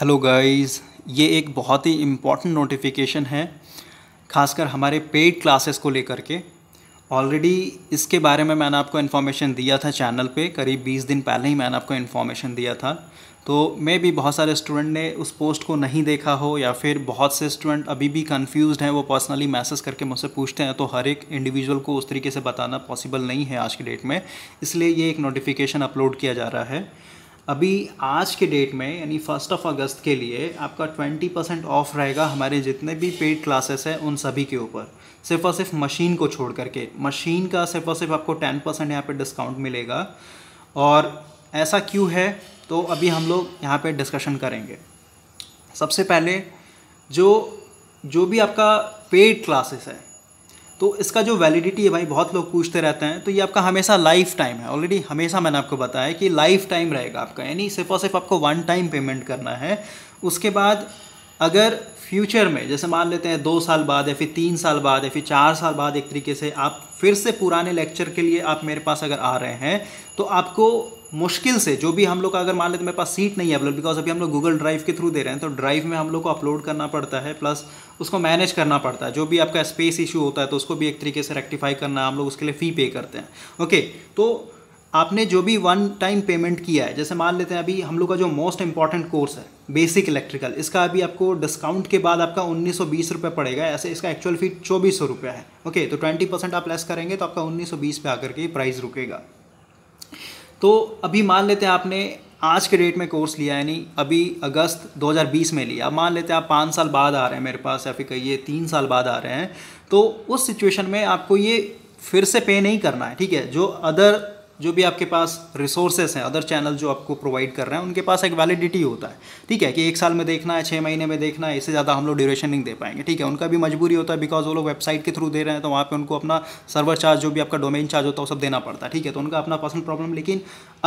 hello guys ये एक बहुत ही इम्पॉर्टेंट नोटिफिकेशन है खासकर हमारे पेड क्लासेस को लेकर के ऑलरेडी इसके बारे में मैंने आपको इन्फॉर्मेशन दिया था चैनल पे करीब 20 दिन पहले ही मैंने आपको इन्फॉर्मेशन दिया था तो मैं भी बहुत सारे स्टूडेंट ने उस पोस्ट को नहीं देखा हो या फिर बहुत से स्टूडेंट अभी भी कन्फ्यूज़ हैं वो पर्सनली मैसेज करके मुझसे पूछते हैं तो हर एक इंडिविजुअल को उस तरीके से बताना पॉसिबल नहीं है आज की डेट में इसलिए ये एक नोटिफिकेशन अपलोड किया जा रहा है अभी आज के डेट में यानी फर्स्ट ऑफ अगस्त के लिए आपका ट्वेंटी परसेंट ऑफ रहेगा हमारे जितने भी पेड क्लासेस हैं उन सभी के ऊपर सिर्फ और सिर्फ मशीन को छोड़ करके मशीन का सिर्फ और सिर्फ आपको टेन परसेंट यहाँ पर डिस्काउंट मिलेगा और ऐसा क्यों है तो अभी हम लोग यहाँ पर डिस्कशन करेंगे सबसे पहले जो जो भी आपका पेड क्लासेस है तो इसका जो वैलिडिटी है भाई बहुत लोग पूछते रहते हैं तो ये आपका हमेशा लाइफ टाइम है ऑलरेडी हमेशा मैंने आपको बताया कि लाइफ टाइम रहेगा आपका यानी सिर्फ और सिर्फ आपको वन टाइम पेमेंट करना है उसके बाद अगर फ्यूचर में जैसे मान लेते हैं दो साल बाद या फिर तीन साल बाद या फिर चार साल बाद एक तरीके से आप फिर से पुराने लेक्चर के लिए आप मेरे पास अगर आ रहे हैं तो आपको मुश्किल से जो भी हम लोग का अगर मान लेते तो मेरे पास सीट नहीं है अवेलेबल बिकॉज अभी हम लोग गूगल ड्राइव के थ्रू दे रहे हैं तो ड्राइव में हम लोग को अपलोड करना पड़ता है प्लस उसको मैनेज करना पड़ता है जो भी आपका स्पेस इशू होता है तो उसको भी एक तरीके से रेक्टिफाई करना हम लोग उसके लिए फ़ी पे करते हैं ओके तो आपने जो भी वन टाइम पेमेंट किया है जैसे मान लेते हैं अभी हम लोग का जो मोस्ट इंपॉर्टेंट कोर्स है बेसिक इलेक्ट्रिकल इसका अभी आपको डिस्काउंट के बाद आपका उन्नीस सौ बीस रुपये पड़ेगा ऐसे इसका एक्चुअल फी चौबीस सौ है ओके तो ट्वेंटी परसेंट आप लेस करेंगे तो आपका उन्नीस सौ बीस पे आकर के प्राइस रुकेगा तो अभी मान लेते हैं आपने आज के डेट में कोर्स लिया यानी अभी अगस्त 2020 में लिया मान लेते हैं आप पाँच साल बाद आ रहे हैं मेरे पास या फिर कहिए तीन साल बाद आ रहे हैं तो उस सिचुएशन में आपको ये फिर से पे नहीं करना है ठीक है जो अदर जो भी आपके पास रिसोर्सेस हैं अदर चैनल जो आपको प्रोवाइड कर रहे हैं उनके पास एक वैलिडिटी होता है ठीक है कि एक साल में देखना है छः महीने में देखना है इससे ज़्यादा हम लोग ड्यूरेशन नहीं दे पाएंगे ठीक है उनका भी मजबूरी होता है बिकॉज वो लोग वेबसाइट के थ्रू दे रहे हैं तो वहाँ पर उनको अपना सर्वर चार्ज जो भी आपका डोमेन चार्ज होता है वो सब देना पड़ता है ठीक है तो उनका अपना पर्सनल प्रॉब्लम लेकिन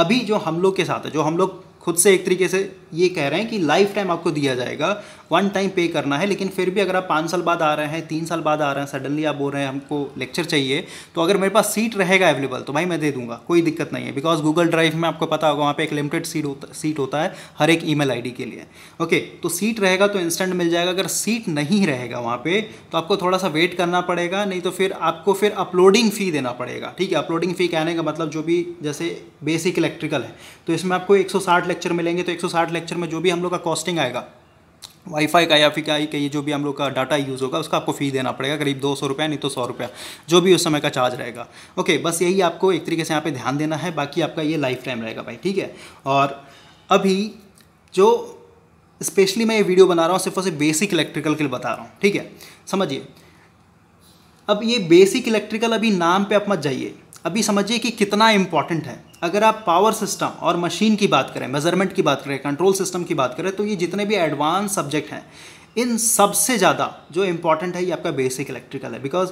अभी जो हम लोग के साथ है जो हम लोग खुद से एक तरीके से ये कह रहे हैं कि लाइफ टाइम आपको दिया जाएगा वन टाइम पे करना है लेकिन फिर भी अगर आप पाँच साल बाद आ रहे हैं तीन साल बाद आ रहे हैं सडनली आप बोल रहे हैं हमको लेक्चर चाहिए तो अगर मेरे पास सीट रहेगा अवेलेबल तो भाई मैं दे दूंगा कोई दिक्कत नहीं है बिकॉज गूगल ड्राइव में आपको पता होगा वहाँ पर एक लिमिटेड सीट होता सीट होता है हर एक ई मेल के लिए ओके तो सीट रहेगा तो इंस्टेंट मिल जाएगा अगर सीट नहीं रहेगा वहाँ पर तो आपको थोड़ा सा वेट करना पड़ेगा नहीं तो फिर आपको फिर अपलोडिंग फ़ी देना पड़ेगा ठीक है अपलोडिंग फ़ी कहने का मतलब जो भी जैसे बेसिक इलेक्ट्रिकल है तो इसमें आपको 160 लेक्चर मिलेंगे तो 160 लेक्चर लेक्चर में जो भी हम लोग का कॉस्टिंग आएगा वाईफाई का या फिर का ये जो भी हम लोग का डाटा यूज़ होगा उसका आपको फ़ी देना पड़ेगा करीब दो सौ रुपया नहीं तो सौ रुपया जो भी उस समय का चार्ज रहेगा ओके बस यही आपको एक तरीके से यहाँ पे ध्यान देना है बाकी आपका ये लाइफ टाइम रहेगा भाई ठीक है और अभी जो स्पेशली मैं ये वीडियो बना रहा हूँ सिर्फ और सिर्फ बेसिक इलेक्ट्रिकल के लिए बता रहा हूँ ठीक है समझिए अब ये बेसिक इलेक्ट्रिकल अभी नाम पर आप मत जाइए अभी समझिए कि कितना इम्पॉर्टेंट है अगर आप पावर सिस्टम और मशीन की बात करें मेजरमेंट की बात करें कंट्रोल सिस्टम की बात करें तो ये जितने भी एडवांस सब्जेक्ट हैं इन सबसे ज़्यादा जो इम्पॉर्टेंट है ये आपका बेसिक इलेक्ट्रिकल है बिकॉज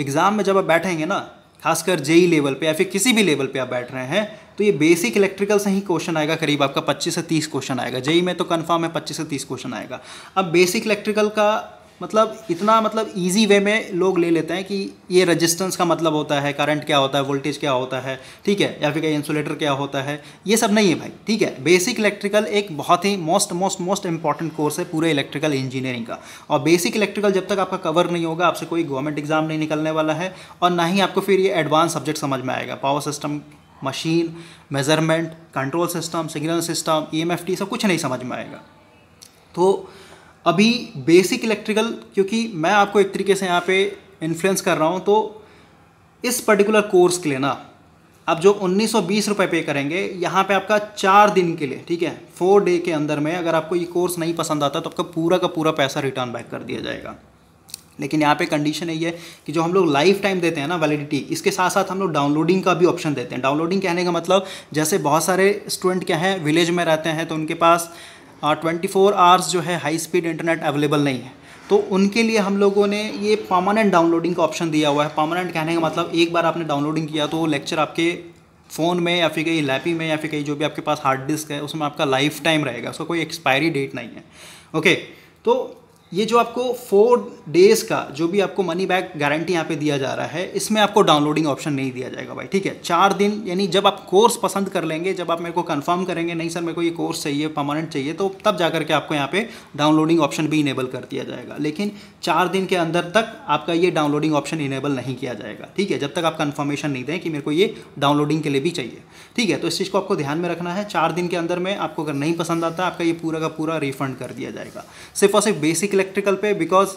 एग्ज़ाम में जब आप बैठेंगे ना खासकर जेई लेवल e पे या फिर किसी भी लेवल पे आप बैठ रहे हैं तो ये बेसिक इलेक्ट्रिकल से ही क्वेश्चन आएगा करीब आपका 25 से 30 क्वेश्चन आएगा जेई e में तो कन्फर्म है 25 से 30 क्वेश्चन आएगा अब बेसिक इलेक्ट्रिकल का मतलब इतना मतलब इजी वे में लोग ले लेते हैं कि ये रेजिस्टेंस का मतलब होता है करंट क्या होता है वोल्टेज क्या होता है ठीक है या फिर कहीं इंसुलेटर क्या होता है ये सब नहीं है भाई ठीक है बेसिक इलेक्ट्रिकल एक बहुत ही most most most important course है पूरे इलेक्ट्रिकल इंजीनियरिंग का और बेसिक इलेक्ट्रिकल जब तक आपका कवर नहीं होगा आपसे कोई गवर्नमेंट एग्जाम नहीं निकलने वाला है और ना ही आपको फिर ये एडवांस सब्जेक्ट समझ में आएगा power system machine measurement control system signal system ई सब कुछ नहीं समझ में आएगा तो अभी बेसिक इलेक्ट्रिकल क्योंकि मैं आपको एक तरीके से यहाँ पे इन्फ्लुएंस कर रहा हूँ तो इस पर्टिकुलर कोर्स के लिए ना आप जो उन्नीस सौ पे करेंगे यहाँ पे आपका चार दिन के लिए ठीक है फोर डे के अंदर में अगर आपको ये कोर्स नहीं पसंद आता तो आपका पूरा का पूरा पैसा रिटर्न बैक कर दिया जाएगा लेकिन यहाँ पे कंडीशन यही है कि जो हम लोग लाइफ टाइम देते हैं ना वैलिडिटी इसके साथ साथ हम लोग डाउनलोडिंग का भी ऑप्शन देते हैं डाउनलोडिंग कहने का मतलब जैसे बहुत सारे स्टूडेंट क्या हैं विलेज में रहते हैं तो उनके पास ट्वेंटी फोर आवर्स जो है हाई स्पीड इंटरनेट अवेलेबल नहीं है तो उनके लिए हम लोगों ने ये पर्मानेंट डाउनलोडिंग का ऑप्शन दिया हुआ है परमानेंट कहने का मतलब एक बार आपने डाउनलोडिंग किया तो लेक्चर आपके फ़ोन में या फिर कहीं लैपी में या फिर कहीं जो भी आपके पास हार्ड डिस्क है उसमें आपका लाइफ टाइम रहेगा उसका कोई एक्सपायरी डेट नहीं है ओके तो ये जो आपको फोर डेज़ का जो भी आपको मनी बैक गारंटी यहाँ पे दिया जा रहा है इसमें आपको डाउनलोडिंग ऑप्शन नहीं दिया जाएगा भाई ठीक है चार दिन यानी जब आप कोर्स पसंद कर लेंगे जब आप मेरे को कंफर्म करेंगे नहीं सर मेरे को ये कोर्स चाहिए परमानेंट चाहिए तो तब जा करके आपको यहाँ पे डाउनलोडिंग ऑप्शन भी इनेबल कर दिया जाएगा लेकिन चार दिन के अंदर तक आपका ये डाउनलोडिंग ऑप्शन इनेबल नहीं किया जाएगा ठीक है जब तक आप कन्फर्मेशन नहीं दें कि मेरे को ये डाउनलोडिंग के लिए भी चाहिए ठीक है तो इस चीज़ को आपको ध्यान में रखना है चार दिन के अंदर में आपको अगर नहीं पसंद आता आपका ये पूरा का पूरा रिफंड कर दिया जाएगा सिर्फ और सिर्फ बेसिक इलेक्ट्रिकल पे बिकॉज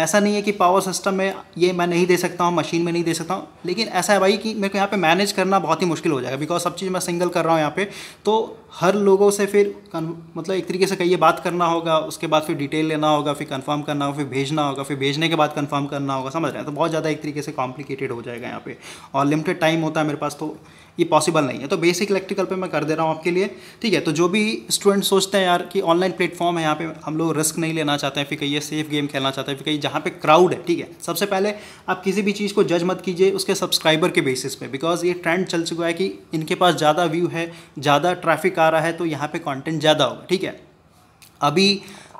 ऐसा नहीं है कि पावर सिस्टम में ये मैं नहीं दे सकता हूँ मशीन में नहीं दे सकता हूँ लेकिन ऐसा है भाई कि मेरे को यहाँ पे मैनेज करना बहुत ही मुश्किल हो जाएगा बिकॉज सब चीज़ मैं सिंगल कर रहा हूँ यहाँ पे तो हर लोगों से फिर मतलब एक तरीके से कहिए बात करना होगा उसके बाद फिर डिटेल लेना होगा फिर कन्फर्म करना होगा फिर भेजना होगा फिर भेजने के बाद कन्फर्म करना होगा समझ रहे हैं तो बहुत ज़्यादा एक तरीके से कॉम्प्लिकेटेड हो जाएगा यहाँ पर और लिमिटेड टाइम होता है मेरे पास तो ये पॉसिबल नहीं है तो बेसिक इलेक्ट्रिकल पे मैं कर दे रहा हूँ आपके लिए ठीक है तो जो भी स्टूडेंट सोचते हैं यार कि ऑनलाइन प्लेटफॉर्म है यहाँ पे हम लोग रिस्क नहीं लेना चाहते हैं फिर कहीं सेफ गेम खेलना चाहते हैं फिर कहीं जहाँ पे क्राउड है ठीक है सबसे पहले आप किसी भी चीज़ को जज मत कीजिए उसके सब्सक्राइबर के बेसिस पे बिकॉज ये ट्रेंड चल चुका है कि इनके पास ज़्यादा व्यू है ज़्यादा ट्रैफिक आ रहा है तो यहाँ पर कॉन्टेंट ज़्यादा होगा ठीक है अभी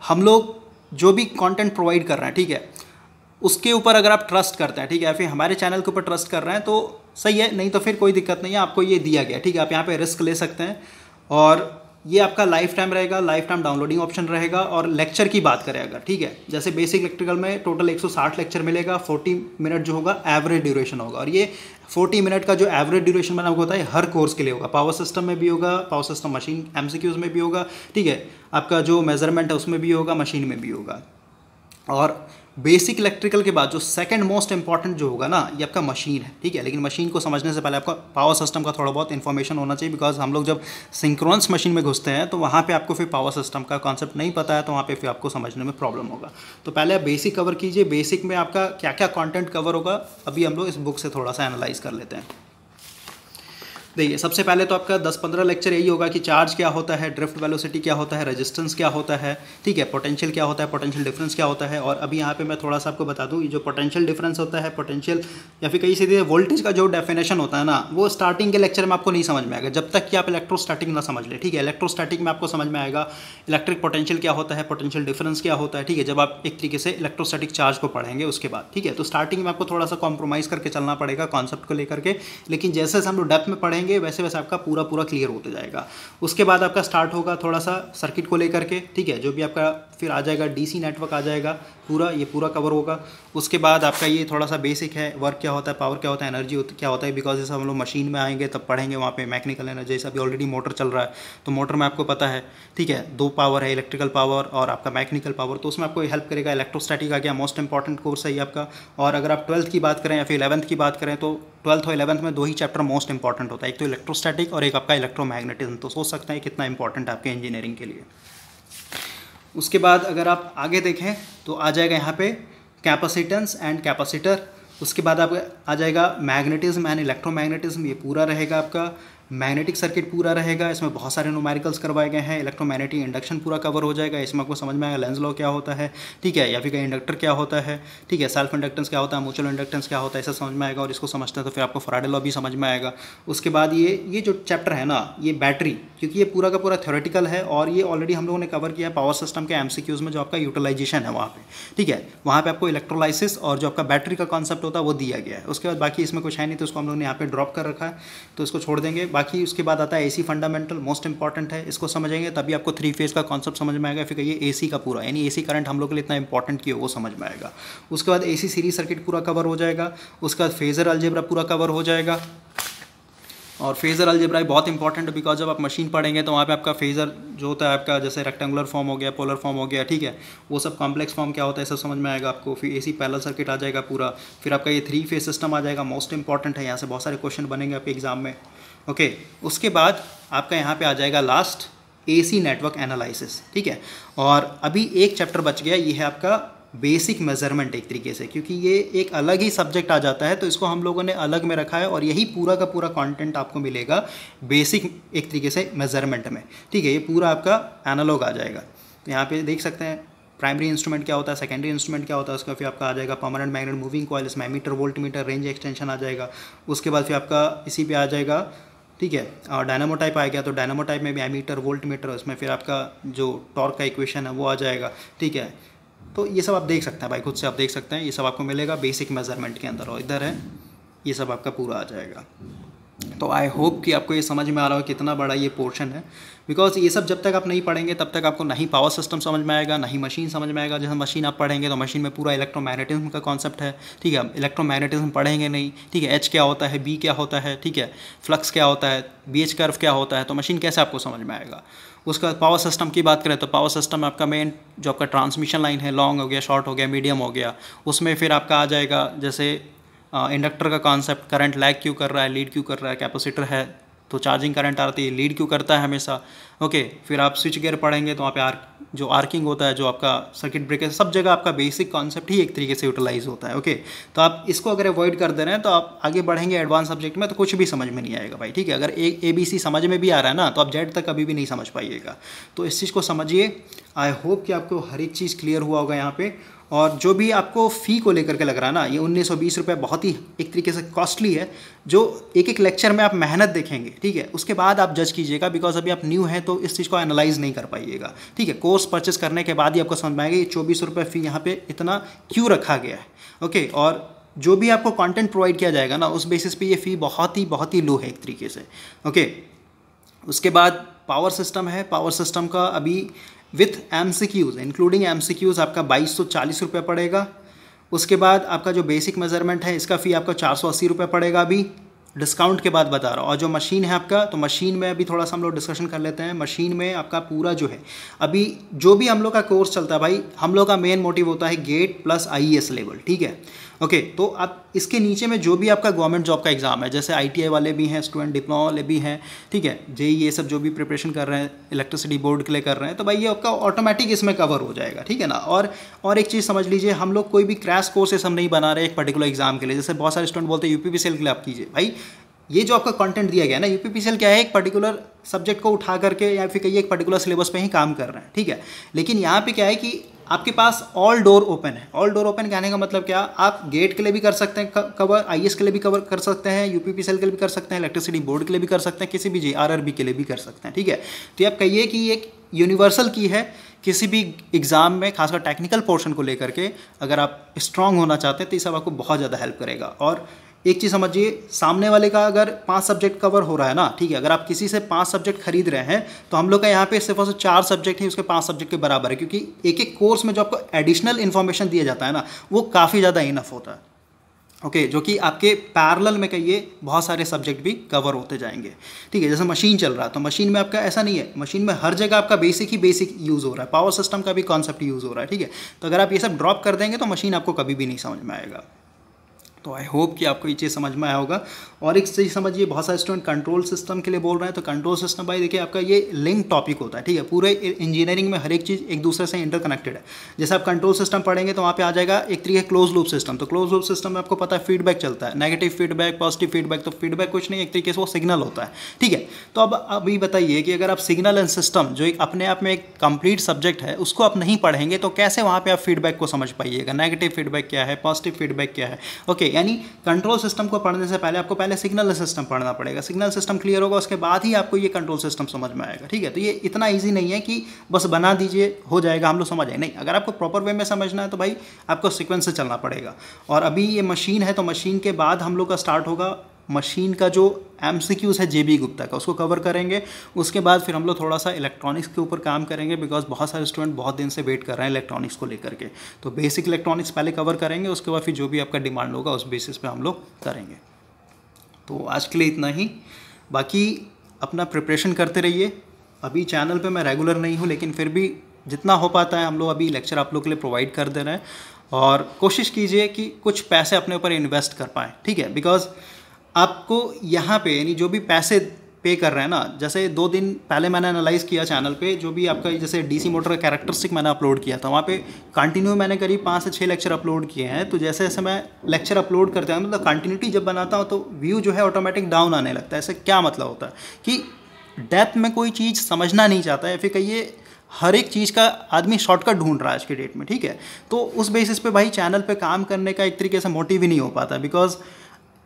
हम लोग जो भी कॉन्टेंट प्रोवाइड कर रहे हैं ठीक है उसके ऊपर अगर आप ट्रस्ट करते हैं ठीक है फिर हमारे चैनल के ऊपर ट्रस्ट कर रहे हैं तो सही है नहीं तो फिर कोई दिक्कत नहीं है आपको ये दिया गया ठीक है आप यहाँ पे रिस्क ले सकते हैं और ये आपका लाइफ टाइम रहेगा लाइफ टाइम डाउनलोडिंग ऑप्शन रहेगा और लेक्चर की बात करें अगर ठीक है जैसे बेसिक इलेक्ट्रिकल में टोटल 160 लेक्चर मिलेगा 40 मिनट जो होगा एवरेज ड्यूरेशन होगा और ये 40 मिनट का जो एवरेज ड्यूरेशन मैंने आपको है हर कोर्स के लिए होगा पावर सिस्टम में भी होगा पावर सिस्टम मशीन एम में भी होगा ठीक है आपका जो मेजरमेंट है उसमें भी होगा मशीन में भी होगा और बेसिक इलेक्ट्रिकल के बाद जो सेकंड मोस्ट इंपॉर्टेंट जो होगा ना ये आपका मशीन है ठीक है लेकिन मशीन को समझने से पहले आपका पावर सिस्टम का थोड़ा बहुत इन्फॉर्मेशन होना चाहिए बिकॉज हम लोग जब सिंक्रोनस मशीन में घुसते हैं तो वहाँ पे आपको फिर पावर सिस्टम का कॉन्सेप्ट नहीं पता है तो वहाँ पर फिर आपको समझने में प्रॉब्लम होगा तो पहले आप बेसिक कवर कीजिए बेसिक में आपका क्या क्या कॉन्टेंट कवर होगा अभी हम लोग इस बुक से थोड़ा सा एनालाइज कर लेते हैं देखिए सबसे पहले तो आपका 10-15 लेक्चर यही होगा कि चार्ज क्या होता है ड्रिफ्ट वेलोसिटी क्या होता है रेजिस्टेंस क्या होता है ठीक है पोटेंशियल क्या होता है पोटेंशियल डिफरेंस क्या होता है और अभी यहाँ पे मैं थोड़ा सा आपको बता दूँ जो पोटेंशियल डिफरेंस होता है पोटेंशियल या फिर कहीं सीधे वोल्टेज का जो डेफिनेशन होता है ना वो स्टार्टिंग के लेक्चर में आपको नहीं समझ में आएगा जब तक कि आप स्टार्टिंग ना समझ लें ठीक है इलेक्ट्रोस्टैटिक में आपको समझ में आएगा इलेक्ट्रिक पोटेंशियल क्या होता है पोटेंशियल डिफरेंस क्या होता है ठीक है जब आप एक तरीके से इलेक्ट्रोस्टैटिक चार्ज को पढ़ेंगे उसके बाद ठीक है तो स्टार्टिंग में आपको थोड़ा सा कॉम्प्रोमाइज़ करके चलना पड़ेगा कॉन्सेप्ट को लेकर के लेकिन जैसे हम लोग डेप्थ में पढ़ेंगे जाएंगे वैसे वैसे आपका पूरा पूरा क्लियर होता जाएगा उसके बाद आपका स्टार्ट होगा थोड़ा सा सर्किट को लेकर के ठीक है जो भी आपका फिर आ जाएगा डीसी नेटवर्क आ जाएगा पूरा ये पूरा कवर होगा उसके बाद आपका ये थोड़ा सा बेसिक है वर्क क्या होता है पावर क्या होता है एनर्जी क्या होता है बिकॉज जैसे हम लोग मशीन में आएंगे तब पढ़ेंगे वहाँ पे मैकेनिकल एनर्जी जैसे अभी ऑलरेडी मोटर चल रहा है तो मोटर में आपको पता है ठीक है दो पावर है इलेक्ट्रिकल पावर और आपका मैकेनिकल पावर तो उसमें आपको हेल्प करेगा इलेक्ट्रोस्टैटिक आ गया मोस्ट इंपॉर्टेंट कोर्स है ये आपका और अगर आप ट्वेल्थ की बात करें या फिर इलेवंथ की बात करें तो ट्वेल्थ और इलेवंथ में दो ही चैप्टर मोस्ट इंपॉर्टेंट होता है एक तो इलेक्ट्रोस्टैटिक और एक आपका इलेक्ट्रोमैग्नेटिज्म तो सोच सकते हैं कितना इंपॉर्टेंट आपके इंजीनियरिंग के लिए उसके बाद अगर आप आगे देखें तो आ जाएगा यहाँ पे कैपेसिटेंस एंड कैपेसिटर उसके बाद आप आ जाएगा मैग्नेटिज्म एंड इलेक्ट्रोमैग्नेटिज्म ये पूरा रहेगा आपका मैग्नेटिक सर्किट पूरा रहेगा इसमें बहुत सारे नोमेरिकल्स करवाए गए हैं इलेक्ट्रोमैग्नेटिक इंडक्शन पूरा कवर हो जाएगा इसमें आपको समझ में आएगा लेंस लॉ क्या होता है ठीक है या फिर इंडक्टर क्या होता है ठीक है सेल्फ इंडक्टेंस क्या होता है म्यूचुअल इंडक्टेंस क्या होता है ऐसा समझ में आएगा और इसको समझते हैं तो फिर आपको फ्राइडे लॉ भी समझ में आएगा उसके बाद ये ये जो चैप्टर है ना ये बैटरी क्योंकि ये पूरा का पूरा थ्योरेटिकल है और ये ऑलरेडी हम लोगों ने कवर किया है पावर सिस्टम के एम में जो आपका यूटिलाइजेशन है वहाँ पर ठीक है वहाँ पर आपको इलेक्ट्रोलाइसिस और जो आपका बैटरी का कॉन्सेप्ट होता है वो दिया गया है उसके बाद बाकी इसमें कुछ है नहीं तो उसको हम लोगों ने यहाँ पर ड्रॉप कर रखा है तो इसको छोड़ देंगे बाकी उसके बाद आता है एसी फंडामेंटल मोस्ट इंपॉर्टेंट है इसको समझेंगे तभी आपको थ्री फेज का कॉन्सेप्ट समझ में आएगा फिर कहिए एसी का पूरा यानी एसी करंट हम लोग के लिए इतना इंपॉर्टेंट क्यों वो समझ में आएगा उसके बाद एसी सीरीज सर्किट पूरा कवर हो जाएगा उसके बाद फेजर अलजेबरा पूरा कवर हो जाएगा और फेज़र अलजेब्रा बहुत इंपॉर्टेंट है बिकॉज जब आप मशीन पढ़ेंगे तो वहाँ पे आपका फेज़र जो होता है आपका जैसे रेक्टेंगुलर फॉर्म हो गया पोलर फॉर्म हो गया ठीक है वो सब कॉम्प्लेक्स फॉर्म क्या होता है सब समझ में आएगा आपको फिर सी पैरल सर्किट आ जाएगा पूरा फिर आपका ये थ्री फेज सिस्टम आ जाएगा मोस्ट इंपॉर्टेंट है यहाँ से बहुत सारे क्वेश्चन बनेंगे आपके एग्जाम में ओके उसके बाद आपका यहाँ पर आ जाएगा लास्ट ए नेटवर्क एनालिसिस ठीक है और अभी एक चैप्टर बच गया ये है आपका बेसिक मेज़रमेंट एक तरीके से क्योंकि ये एक अलग ही सब्जेक्ट आ जाता है तो इसको हम लोगों ने अलग में रखा है और यही पूरा का पूरा कंटेंट आपको मिलेगा बेसिक एक तरीके से मेज़रमेंट में ठीक है ये पूरा आपका एनालॉग आ जाएगा तो यहाँ पे देख सकते हैं प्राइमरी इंस्ट्रूमेंट क्या होता है सेकेंडरी इंस्ट्रूमेंट क्या होता है उसका फिर आपका आ जाएगा परमानेंट मैग्नेट मूविंग कॉयल इसमें meter voltmeter range extension आ जाएगा उसके बाद फिर आपका इसी पे आ जाएगा ठीक है और डायनामो टाइप आ गया तो डायनामो टाइप में भी एमीटर वोल्ट मीटर उसमें फिर आपका जो टॉर्क का इक्वेशन है वो आ जाएगा ठीक है तो ये सब आप देख सकते हैं भाई खुद से आप देख सकते हैं ये सब आपको मिलेगा बेसिक मेज़रमेंट के अंदर और इधर है ये सब आपका पूरा आ जाएगा तो आई होप कि आपको ये समझ में आ रहा हो कितना बड़ा ये पोर्शन है बिकॉज ये सब जब तक आप नहीं पढ़ेंगे तब तक आपको नहीं पावर सिस्टम समझ में आएगा नहीं मशीन समझ में आएगा जैसे मशीन आप पढ़ेंगे तो मशीन में पूरा इलेक्ट्रोमैग्नेटिज्म का कॉन्सेप्ट है ठीक है इलेक्ट्रोमैग्नेटिज्म पढ़ेंगे नहीं ठीक है एच क्या होता है बी क्या होता है ठीक है फ्लक्स क्या होता है बी एच कर्व क्या होता है तो मशीन कैसे आपको समझ में आएगा उसका पावर सिस्टम की बात करें तो पावर सिस्टम आपका मेन जो आपका ट्रांसमिशन लाइन है लॉन्ग हो गया शॉर्ट हो गया मीडियम हो गया उसमें फिर आपका आ जाएगा जैसे इंडक्टर का कॉन्सेप्ट करंट लैग क्यों कर रहा है लीड क्यों कर रहा है कैपेसिटर है तो चार्जिंग करंट आती है लीड क्यों करता है हमेशा ओके फिर आप स्विच गेयर पढ़ेंगे तो वहाँ पे आर्क जो आर्किंग होता है जो आपका सर्किट ब्रेकर सब जगह आपका बेसिक कॉन्सेप्ट ही एक तरीके से यूटिलाइज होता है ओके तो आप इसको अगर अवॉइड कर दे रहे हैं तो आप आगे बढ़ेंगे एडवांस सब्जेक्ट में तो कुछ भी समझ में नहीं आएगा भाई ठीक है अगर ए ए बी सी समझ में भी आ रहा है ना तो आप जेड तक अभी भी नहीं समझ पाइएगा तो इस चीज़ को समझिए आई होप कि आपको हर एक चीज़ क्लियर हुआ होगा यहाँ पर और जो भी आपको फ़ी को लेकर के लग रहा है ना ये उन्नीस सौ बीस रुपये बहुत ही एक तरीके से कॉस्टली है जो एक एक लेक्चर में आप मेहनत देखेंगे ठीक है उसके बाद आप जज कीजिएगा बिकॉज अभी आप न्यू हैं तो इस चीज़ को एनालाइज नहीं कर पाइएगा ठीक है कोर्स परचेस करने के बाद ही आपको समझ में आएगा ये चौबीस रुपये फ़ी यहाँ पर इतना क्यों रखा गया है ओके और जो भी आपको कंटेंट प्रोवाइड किया जाएगा ना उस बेसिस पे ये फ़ी बहुत ही बहुत ही लो है एक तरीके से ओके उसके बाद पावर सिस्टम है पावर सिस्टम का अभी with M C Qs including M C Qs आपका बाईस सौ चालीस रुपये पड़ेगा उसके बाद आपका जो बेसिक मेजरमेंट है इसका फ़ी आपका चार सौ अस्सी रुपये पड़ेगा अभी डिस्काउंट के बाद बता रहा हूँ और जो मशीन है आपका तो मशीन में अभी थोड़ा सा हम लोग डिस्कशन कर लेते हैं मशीन में आपका पूरा जो है अभी जो भी हम लोग का कोर्स चलता है भाई हम लोग का मेन मोटिव होता है गेट प्लस आई लेवल ठीक है ओके okay, तो आप इसके नीचे में जो भी आपका गवर्नमेंट जॉब का एग्ज़ाम है जैसे आई वाले भी हैं स्टूडेंट डिप्लोमा वाले भी हैं ठीक है जे ये सब जो भी प्रिपरेशन कर रहे हैं इलेक्ट्रिसिटी बोर्ड के लिए कर रहे हैं तो भाई ये आपका ऑटोमेटिक इसमें कवर हो जाएगा ठीक है ना और और एक चीज़ समझ लीजिए हम लोग कोई भी क्रैश कोर्सेस हम नहीं बना रहे एक पर्टिकुलर एग्जाम के लिए जैसे बहुत सारे स्टूडेंट बोलते हैं यूपी के लिए आप कीजिए भाई ये जो आपका कंटेंट दिया गया ना यूपीपीसीएल क्या है एक पर्टिकुलर सब्जेक्ट को उठा करके या फिर कहिए एक पर्टिकुलर सिलेबस पे ही काम कर रहे हैं ठीक है लेकिन यहाँ पे क्या है कि आपके पास ऑल डोर ओपन है ऑल डोर ओपन कहने का मतलब क्या आप गेट के लिए भी कर सकते हैं कवर आई के लिए भी कवर कर सकते हैं यू सेल के लिए भी कर सकते हैं इलेक्ट्रिसिटी बोर्ड के लिए भी कर सकते हैं किसी भी जी आर के लिए भी कर सकते हैं ठीक है तो आप कहिए कि एक यूनिवर्सल की है किसी भी एग्ज़ाम में खासकर टेक्निकल पोर्शन को लेकर के अगर आप स्ट्रांग होना चाहते हैं तो ये सब आपको बहुत ज़्यादा हेल्प करेगा और एक चीज़ समझिए सामने वाले का अगर पाँच सब्जेक्ट कवर हो रहा है ना ठीक है अगर आप किसी से पाँच सब्जेक्ट खरीद रहे हैं तो हम लोग का यहाँ पे सिर्फ और सिर्फ चार सब्जेक्ट ही उसके पाँच सब्जेक्ट के बराबर है क्योंकि एक एक कोर्स में जो आपको एडिशनल इन्फॉर्मेशन दिया जाता है ना वो काफ़ी ज़्यादा इनफ होता है ओके okay, जो कि आपके पैरल में कहिए बहुत सारे सब्जेक्ट भी कवर होते जाएंगे ठीक है जैसे मशीन चल रहा है तो मशीन में आपका ऐसा नहीं है मशीन में हर जगह आपका बेसिक ही बेसिक यूज़ हो रहा है पावर सिस्टम का भी कॉन्सेप्ट यूज़ हो रहा है ठीक है तो अगर आप ये सब ड्रॉप कर देंगे तो मशीन आपको कभी भी नहीं समझ में आएगा तो आई होप कि आपको ये चीज़ समझ में आया होगा और एक चीज़ समझिए बहुत सारे स्टूडेंट कंट्रोल सिस्टम के लिए बोल रहे हैं तो कंट्रोल सिस्टम भाई देखिए आपका ये लिंक टॉपिक होता है ठीक है पूरे इंजीनियरिंग में हर एक चीज़ एक दूसरे से इंटरकनेक्टेड है जैसे आप कंट्रोल सिस्टम पढ़ेंगे तो वहाँ पर आ जाएगा एक तरीके क्लोज लूप सिस्टम तो क्लोज लूप सिस्टम में आपको पता है फीडबैक चलता है नेगेटिव फीडबैक पॉजिटिव फीडबैक तो फीडबैक कुछ नहीं एक तरीके से वो सिग्नल होता है ठीक है तो अब अभी बताइए कि अगर आप सिग्नल एंड सिस्टम जो एक अपने आप में एक कंप्लीट सब्जेक्ट है उसको आप नहीं पढ़ेंगे तो कैसे वहाँ पर आप फीडबैक को समझ पाइएगा नेगेटिव फीडबैक क्या है पॉजिटिव फीडबैक क्या है ओके यानी कंट्रोल सिस्टम को पढ़ने से पहले आपको पहले सिग्नल सिस्टम पढ़ना पड़ेगा सिग्नल सिस्टम क्लियर होगा उसके बाद ही आपको ये कंट्रोल सिस्टम समझ में आएगा ठीक है तो ये इतना ईजी नहीं है कि बस बना दीजिए हो जाएगा हम लोग समझ आए नहीं अगर आपको प्रॉपर वे में समझना है तो भाई आपको सिक्वेंस से चलना पड़ेगा और अभी ये मशीन है तो मशीन के बाद हम लोग का स्टार्ट होगा मशीन का जो एम है जे बी गुप्ता का उसको कवर करेंगे उसके बाद फिर हम लोग थोड़ा सा इलेक्ट्रॉनिक्स के ऊपर काम करेंगे बिकॉज बहुत सारे स्टूडेंट बहुत दिन से वेट कर रहे हैं इलेक्ट्रॉनिक्स को लेकर के तो बेसिक इलेक्ट्रॉनिक्स पहले कवर करेंगे उसके बाद फिर जो भी आपका डिमांड होगा उस बेसिस पर हम लोग करेंगे तो आज के लिए इतना ही बाकी अपना प्रिपरेशन करते रहिए अभी चैनल पर मैं रेगुलर नहीं हूँ लेकिन फिर भी जितना हो पाता है हम लोग अभी लेक्चर आप लोग के लिए प्रोवाइड कर दे रहे हैं और कोशिश कीजिए कि कुछ पैसे अपने ऊपर इन्वेस्ट कर पाएँ ठीक है बिकॉज़ आपको यहाँ पे यानी जो भी पैसे पे कर रहे हैं ना जैसे दो दिन पहले मैंने एनालाइज किया चैनल पे जो भी आपका जैसे डीसी मोटर का कैरेक्टरिस्टिक मैंने अपलोड किया था वहाँ पे कंटिन्यू मैंने करीब पाँच से छः लेक्चर अपलोड किए हैं तो जैसे जैसे मैं लेक्चर अपलोड करता हूँ मतलब कंटिन्यूटी जब बनाता हूँ तो व्यू जो है ऑटोमेटिक डाउन आने लगता है ऐसे क्या मतलब होता है कि डेप्थ में कोई चीज़ समझना नहीं चाहता या फिर कहिए हर एक चीज़ का आदमी शॉर्टकट ढूंढ रहा है आज के डेट में ठीक है तो उस बेसिस पे भाई चैनल पे काम करने का एक तरीके से मोटिव ही नहीं हो पाता बिकॉज़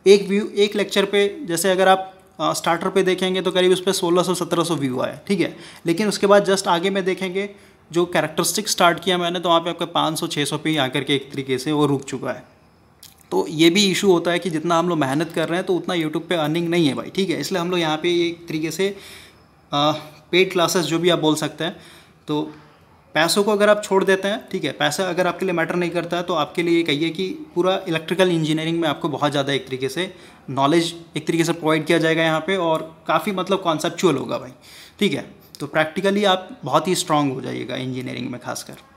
एक व्यू एक लेक्चर पे जैसे अगर आप स्टार्टर पे देखेंगे तो करीब उस पर सोलह सौ सत्रह सौ व्यू आए ठीक है लेकिन उसके बाद जस्ट आगे में देखेंगे जो कैरेक्टरिस्टिक स्टार्ट किया मैंने तो वहाँ पे आपका पाँच सौ छः सौ पे ही आकर के एक तरीके से वो रुक चुका है तो ये भी इशू होता है कि जितना हम लोग मेहनत कर रहे हैं तो उतना यूट्यूब पर अर्निंग नहीं है भाई ठीक है इसलिए हम लोग यहाँ पर एक तरीके से पेड क्लासेस जो भी आप बोल सकते हैं तो पैसों को अगर आप छोड़ देते हैं ठीक है पैसा अगर आपके लिए मैटर नहीं करता है तो आपके लिए ये कहिए कि पूरा इलेक्ट्रिकल इंजीनियरिंग में आपको बहुत ज़्यादा एक तरीके से नॉलेज एक तरीके से प्रोवाइड किया जाएगा यहाँ पे और काफ़ी मतलब कॉन्सेप्चुअल होगा भाई ठीक है तो प्रैक्टिकली आप बहुत ही स्ट्रांग हो जाइएगा इंजीनियरिंग में खासकर